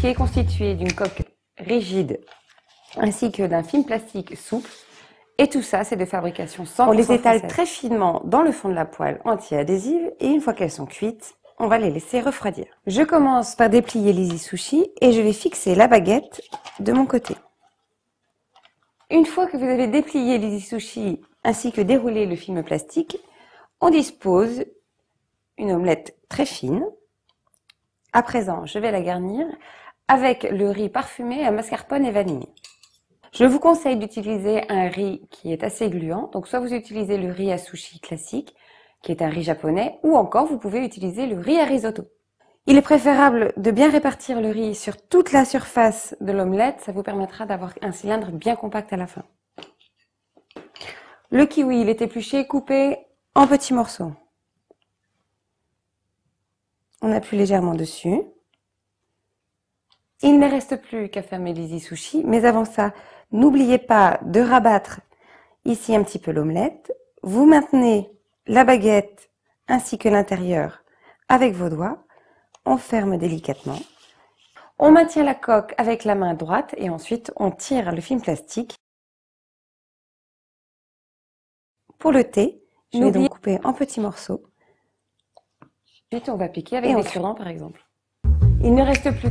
qui est constitué d'une coque rigide ainsi que d'un film plastique souple. Et tout ça, c'est de fabrication sans On les étale très finement dans le fond de la poêle anti-adhésive et une fois qu'elles sont cuites, on va les laisser refroidir. Je commence par déplier les sushi et je vais fixer la baguette de mon côté. Une fois que vous avez déplié les sushi ainsi que déroulé le film plastique, on dispose une omelette très fine. À présent, je vais la garnir avec le riz parfumé à mascarpone et vanille. Je vous conseille d'utiliser un riz qui est assez gluant, donc soit vous utilisez le riz à sushi classique, qui est un riz japonais, ou encore vous pouvez utiliser le riz à risotto. Il est préférable de bien répartir le riz sur toute la surface de l'omelette, ça vous permettra d'avoir un cylindre bien compact à la fin. Le kiwi, il est épluché, coupé en petits morceaux. On appuie légèrement dessus. Il ne reste plus qu'à fermer les Sushi, mais avant ça, n'oubliez pas de rabattre ici un petit peu l'omelette. Vous maintenez la baguette ainsi que l'intérieur avec vos doigts. On ferme délicatement. On maintient la coque avec la main droite et ensuite on tire le film plastique. Pour le thé, je vais donc couper en petits morceaux. Ensuite, on va piquer avec des cure. par exemple. Il ne reste plus